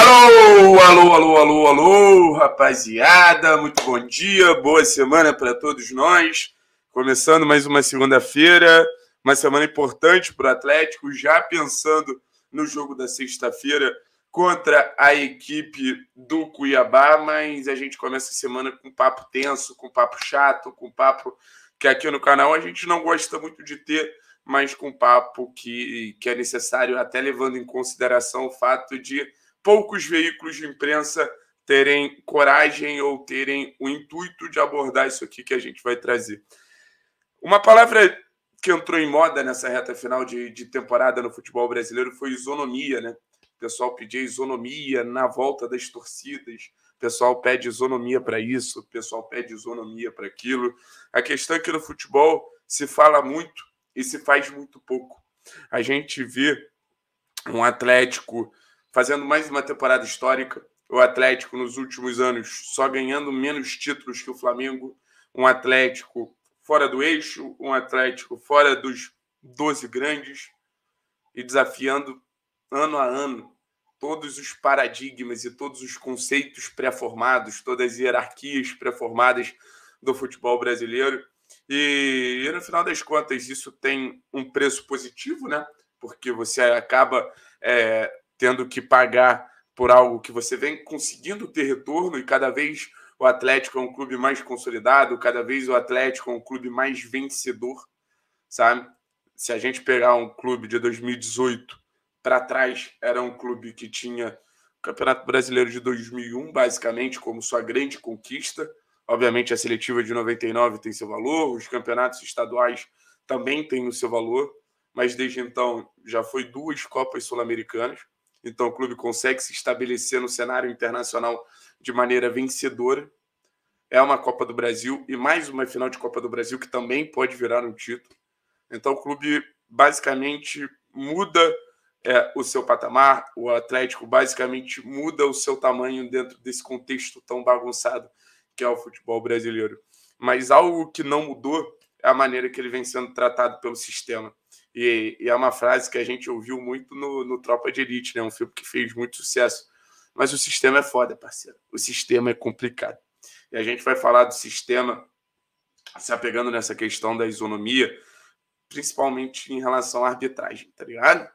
Alô, alô, alô, alô, alô, rapaziada, muito bom dia, boa semana para todos nós. Começando mais uma segunda-feira, uma semana importante para o Atlético, já pensando no jogo da sexta-feira contra a equipe do Cuiabá, mas a gente começa a semana com papo tenso, com papo chato, com papo que aqui no canal a gente não gosta muito de ter, mas com papo que, que é necessário, até levando em consideração o fato de poucos veículos de imprensa terem coragem ou terem o intuito de abordar isso aqui que a gente vai trazer. Uma palavra que entrou em moda nessa reta final de, de temporada no futebol brasileiro foi isonomia, né? O pessoal pedia isonomia na volta das torcidas, o pessoal pede isonomia para isso, o pessoal pede isonomia para aquilo. A questão é que no futebol se fala muito e se faz muito pouco. A gente vê um Atlético fazendo mais uma temporada histórica. O Atlético, nos últimos anos, só ganhando menos títulos que o Flamengo. Um Atlético fora do eixo, um Atlético fora dos 12 grandes e desafiando ano a ano todos os paradigmas e todos os conceitos pré-formados, todas as hierarquias pré-formadas do futebol brasileiro. E, e, no final das contas, isso tem um preço positivo, né? Porque você acaba é, tendo que pagar por algo que você vem conseguindo ter retorno e cada vez o Atlético é um clube mais consolidado, cada vez o Atlético é um clube mais vencedor, sabe? Se a gente pegar um clube de 2018 para trás, era um clube que tinha o Campeonato Brasileiro de 2001, basicamente, como sua grande conquista. Obviamente, a seletiva de 99 tem seu valor, os campeonatos estaduais também têm o seu valor, mas desde então já foi duas Copas Sul-Americanas. Então o clube consegue se estabelecer no cenário internacional de maneira vencedora. É uma Copa do Brasil e mais uma final de Copa do Brasil que também pode virar um título. Então o clube basicamente muda é, o seu patamar, o Atlético basicamente muda o seu tamanho dentro desse contexto tão bagunçado que é o futebol brasileiro. Mas algo que não mudou é a maneira que ele vem sendo tratado pelo sistema. E, e, é uma frase que a gente ouviu muito no, no Tropa de Elite, né? Um filme que fez muito sucesso. Mas o sistema é foda, parceiro. O sistema é complicado. E a gente vai falar do sistema se apegando nessa questão da isonomia, principalmente em relação à arbitragem, tá ligado?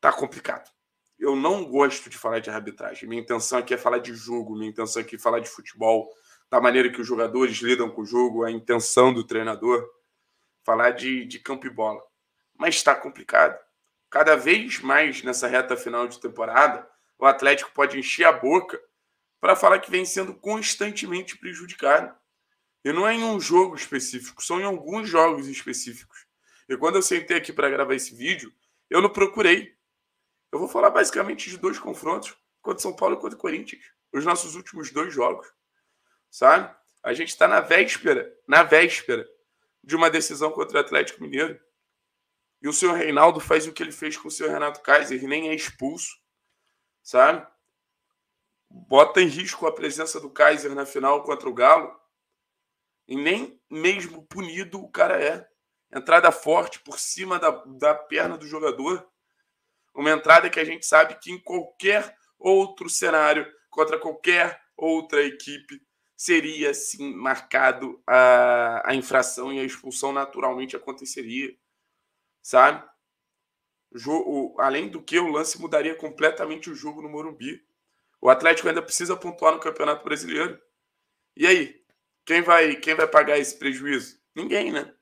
Tá complicado. Eu não gosto de falar de arbitragem. Minha intenção aqui é falar de jogo, minha intenção aqui é falar de futebol, da maneira que os jogadores lidam com o jogo, a intenção do treinador, falar de, de campo e bola mas está complicado. Cada vez mais nessa reta final de temporada, o Atlético pode encher a boca para falar que vem sendo constantemente prejudicado. E não é em um jogo específico, são em alguns jogos específicos. E quando eu sentei aqui para gravar esse vídeo, eu não procurei. Eu vou falar basicamente de dois confrontos, contra São Paulo e contra Corinthians, os nossos últimos dois jogos. Sabe? A gente está na véspera, na véspera de uma decisão contra o Atlético Mineiro. E o seu Reinaldo faz o que ele fez com o seu Renato Kaiser, nem é expulso, sabe? Bota em risco a presença do Kaiser na final contra o Galo. E nem mesmo punido o cara é. Entrada forte por cima da, da perna do jogador. Uma entrada que a gente sabe que em qualquer outro cenário, contra qualquer outra equipe, seria sim marcado a, a infração e a expulsão naturalmente aconteceria sabe? jogo, além do que, o lance mudaria completamente o jogo no Morumbi. O Atlético ainda precisa pontuar no Campeonato Brasileiro. E aí? Quem vai, quem vai pagar esse prejuízo? Ninguém, né?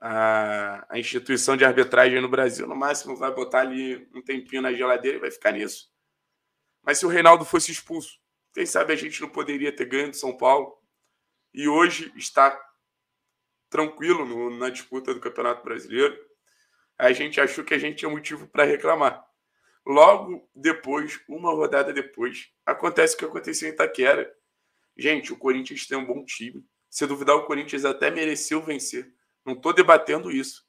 A, a instituição de arbitragem no Brasil, no máximo, vai botar ali um tempinho na geladeira e vai ficar nisso. Mas se o Reinaldo fosse expulso, quem sabe a gente não poderia ter ganho de São Paulo? E hoje está tranquilo no, na disputa do Campeonato Brasileiro a gente achou que a gente tinha motivo para reclamar. Logo depois, uma rodada depois, acontece o que aconteceu em Itaquera. Gente, o Corinthians tem um bom time. Se duvidar, o Corinthians até mereceu vencer. Não estou debatendo isso.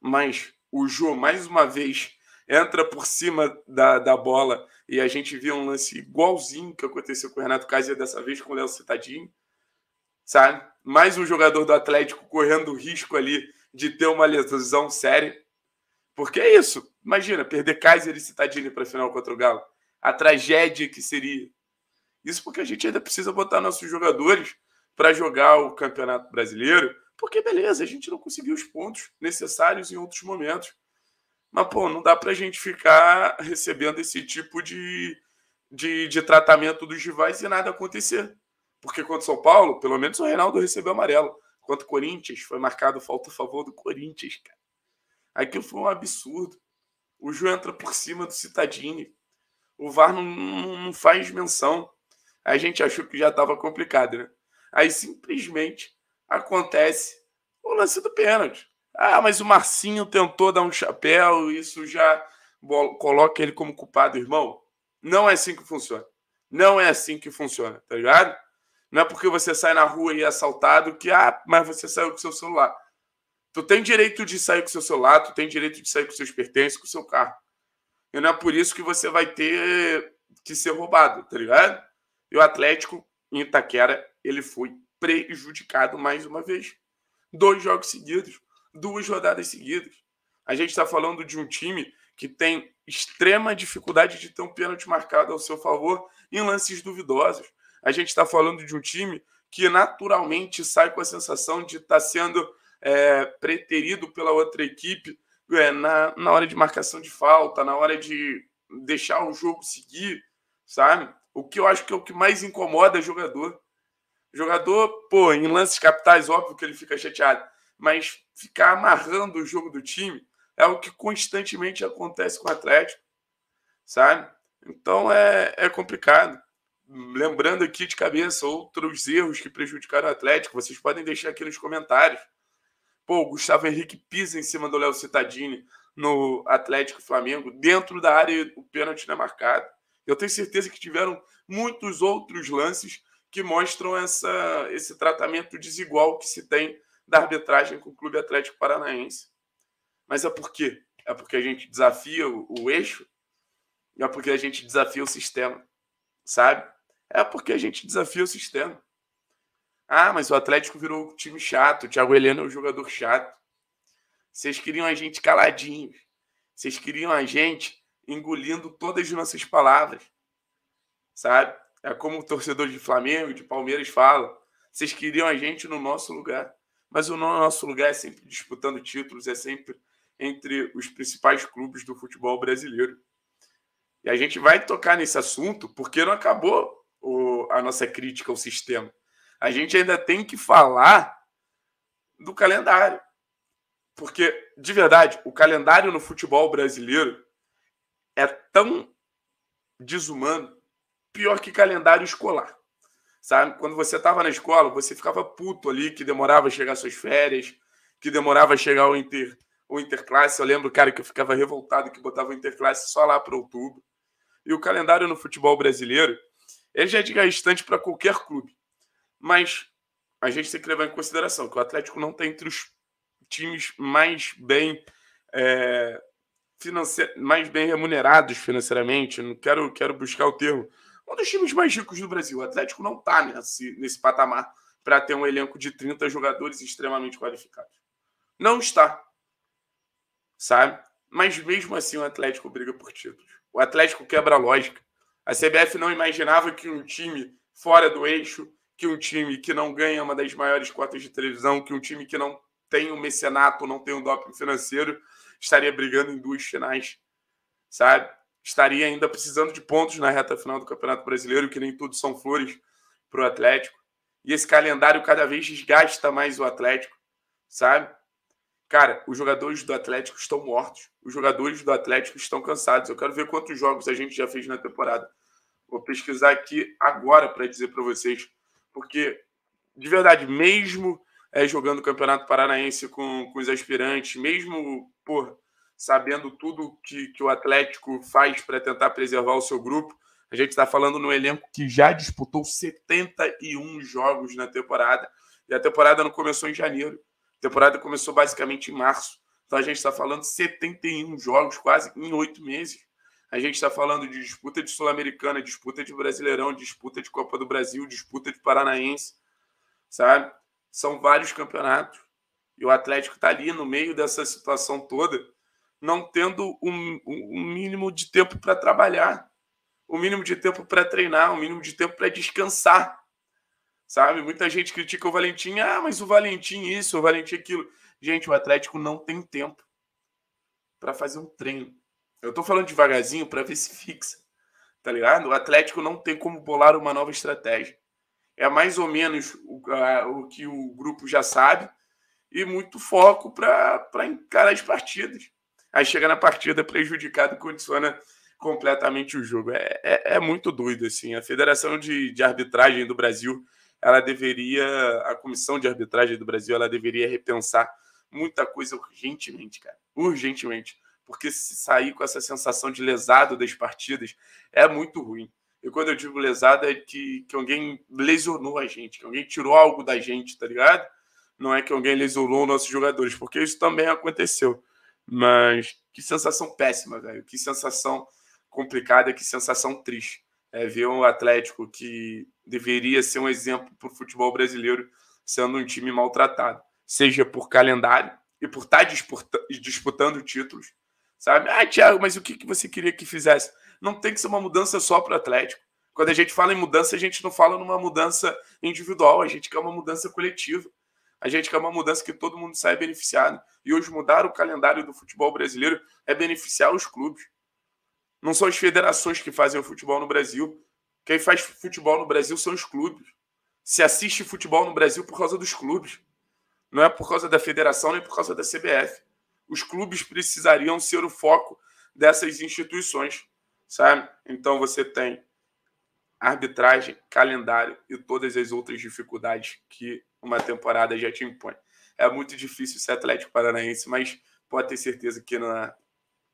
Mas o Jô, mais uma vez, entra por cima da, da bola e a gente vê um lance igualzinho que aconteceu com o Renato Casia dessa vez com o Léo Citadinho. Sabe? Mais um jogador do Atlético correndo risco ali de ter uma lesão séria. Porque é isso. Imagina, perder Kaiser e Citadini para a final contra o Galo. A tragédia que seria. Isso porque a gente ainda precisa botar nossos jogadores para jogar o Campeonato Brasileiro. Porque, beleza, a gente não conseguiu os pontos necessários em outros momentos. Mas, pô, não dá para a gente ficar recebendo esse tipo de, de, de, tratamento dos rivais e nada acontecer. Porque contra o São Paulo, pelo menos o Reinaldo recebeu amarelo. Quanto Corinthians, foi marcado falta a favor do Corinthians, cara. Aquilo foi um absurdo. O Ju entra por cima do Citadini. O VAR não, não, não faz menção. A gente achou que já estava complicado, né? Aí simplesmente acontece o lance do pênalti. Ah, mas o Marcinho tentou dar um chapéu, isso já coloca ele como culpado, irmão. Não é assim que funciona. Não é assim que funciona, tá ligado? Não é porque você sai na rua e é assaltado que, ah, mas você saiu com seu celular. Tu tem direito de sair com seu celular, tu tem direito de sair com seus pertences, com seu carro. E não é por isso que você vai ter que ser roubado, tá ligado? E o Atlético, em Itaquera, ele foi prejudicado mais uma vez. Dois jogos seguidos, duas rodadas seguidas. A gente está falando de um time que tem extrema dificuldade de ter um pênalti marcado ao seu favor em lances duvidosos. A gente está falando de um time que naturalmente sai com a sensação de estar tá sendo é, preterido pela outra equipe é, na, na hora de marcação de falta, na hora de deixar o jogo seguir, sabe? O que eu acho que é o que mais incomoda é jogador. Jogador, pô, em lances capitais, óbvio que ele fica chateado, mas ficar amarrando o jogo do time é o que constantemente acontece com o Atlético, sabe? Então é, é complicado. Lembrando aqui de cabeça outros erros que prejudicaram o Atlético, vocês podem deixar aqui nos comentários. Pô, o Gustavo Henrique pisa em cima do Léo Cittadini no Atlético Flamengo, dentro da área o pênalti não é marcado. Eu tenho certeza que tiveram muitos outros lances que mostram essa, esse tratamento desigual que se tem da arbitragem com o Clube Atlético Paranaense. Mas é por quê? É porque a gente desafia o, o eixo? É porque a gente desafia o sistema, sabe? É porque a gente desafia o sistema. Ah, mas o Atlético virou um time chato, o Thiago Heleno é um jogador chato. Vocês queriam a gente caladinhos. Vocês queriam a gente engolindo todas as nossas palavras. Sabe? É como o torcedor de Flamengo, de Palmeiras fala. Vocês queriam a gente no nosso lugar. Mas o nosso lugar é sempre disputando títulos, é sempre entre os principais clubes do futebol brasileiro. E a gente vai tocar nesse assunto porque não acabou o, a nossa crítica ao sistema a gente ainda tem que falar do calendário. Porque, de verdade, o calendário no futebol brasileiro é tão desumano, pior que calendário escolar. Sabe? Quando você estava na escola, você ficava puto ali que demorava a chegar suas férias, que demorava a chegar o inter o interclasse. Eu lembro, cara, que eu ficava revoltado que botava o interclasse só lá para outubro. E o calendário no futebol brasileiro, ele já é desgastante para qualquer clube. Mas a gente tem que levar em consideração que o Atlético não está entre os times mais bem é, mais bem remunerados financeiramente. Não quero, quero buscar o termo. Um dos times mais ricos do Brasil. O Atlético não está nesse, nesse patamar para ter um elenco de 30 jogadores extremamente qualificados. Não está. Sabe? Mas mesmo assim o Atlético briga por títulos. O Atlético quebra a lógica. A CBF não imaginava que um time fora do eixo que um time que não ganha uma das maiores cotas de televisão, que um time que não tem um mecenato, não tem um doping financeiro, estaria brigando em duas finais, sabe? Estaria ainda precisando de pontos na reta final do Campeonato Brasileiro, que nem tudo são flores para o Atlético. E esse calendário cada vez desgasta mais o Atlético, sabe? Cara, os jogadores do Atlético estão mortos. Os jogadores do Atlético estão cansados. Eu quero ver quantos jogos a gente já fez na temporada. Vou pesquisar aqui agora para dizer para vocês porque de verdade, mesmo é, jogando o Campeonato Paranaense com, com os aspirantes, mesmo por sabendo tudo que, que o Atlético faz para tentar preservar o seu grupo, a gente está falando no elenco que já disputou 71 jogos na temporada. E a temporada não começou em janeiro. A temporada começou basicamente em março. Então a gente está falando 71 jogos, quase em oito meses. A gente está falando de disputa de Sul-Americana, disputa de Brasileirão, disputa de Copa do Brasil, disputa de Paranaense, sabe? São vários campeonatos. E o Atlético está ali no meio dessa situação toda, não tendo um, um mínimo de tempo para trabalhar, o um mínimo de tempo para treinar, o um mínimo de tempo para descansar. Sabe? Muita gente critica o Valentim. Ah, mas o Valentim isso, o Valentim aquilo. Gente, o Atlético não tem tempo para fazer um treino eu tô falando devagarzinho para ver se fixa. Tá ligado? O Atlético não tem como bolar uma nova estratégia. É mais ou menos o, a, o que o grupo já sabe e muito foco para encarar as partidas. Aí chega na partida prejudicado e condiciona completamente o jogo. É, é, é, muito doido, assim. A Federação de, de Arbitragem do Brasil, ela deveria, a Comissão de Arbitragem do Brasil, ela deveria repensar muita coisa urgentemente, cara. Urgentemente porque sair com essa sensação de lesado das partidas é muito ruim. E quando eu digo lesado, é que, que alguém lesionou a gente, que alguém tirou algo da gente, tá ligado? Não é que alguém lesionou nossos jogadores, porque isso também aconteceu. Mas que sensação péssima, velho. Que sensação complicada, que sensação triste. É ver um Atlético que deveria ser um exemplo para o futebol brasileiro sendo um time maltratado, seja por calendário e por estar tá disputando títulos, Sabe? Ah, Thiago, mas o que, que você queria que fizesse? Não tem que ser uma mudança só para o Atlético. Quando a gente fala em mudança, a gente não fala numa mudança individual, a gente quer uma mudança coletiva. A gente quer uma mudança que todo mundo saia beneficiado. E hoje mudar o calendário do futebol brasileiro é beneficiar os clubes. Não são as federações que fazem o futebol no Brasil. Quem faz futebol no Brasil são os clubes. Se assiste futebol no Brasil por causa dos clubes. Não é por causa da federação nem por causa da CBF os clubes precisariam ser o foco dessas instituições, sabe? Então você tem arbitragem, calendário e todas as outras dificuldades que uma temporada já te impõe. É muito difícil ser Atlético Paranaense, mas pode ter certeza que na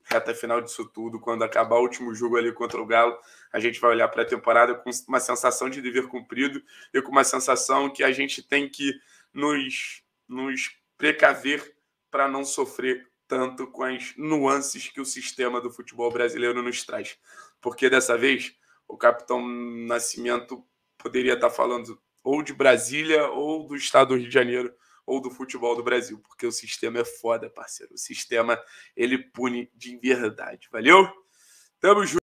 reta final disso tudo, quando acabar o último jogo ali contra o Galo, a gente vai olhar para a temporada com uma sensação de dever cumprido e com uma sensação que a gente tem que nos, nos precaver para não sofrer tanto com as nuances que o sistema do futebol brasileiro nos traz. Porque dessa vez o capitão Nascimento poderia estar tá falando ou de Brasília, ou do estado do Rio de Janeiro, ou do futebol do Brasil, porque o sistema é foda, parceiro. O sistema ele pune de verdade. Valeu? Tamo junto.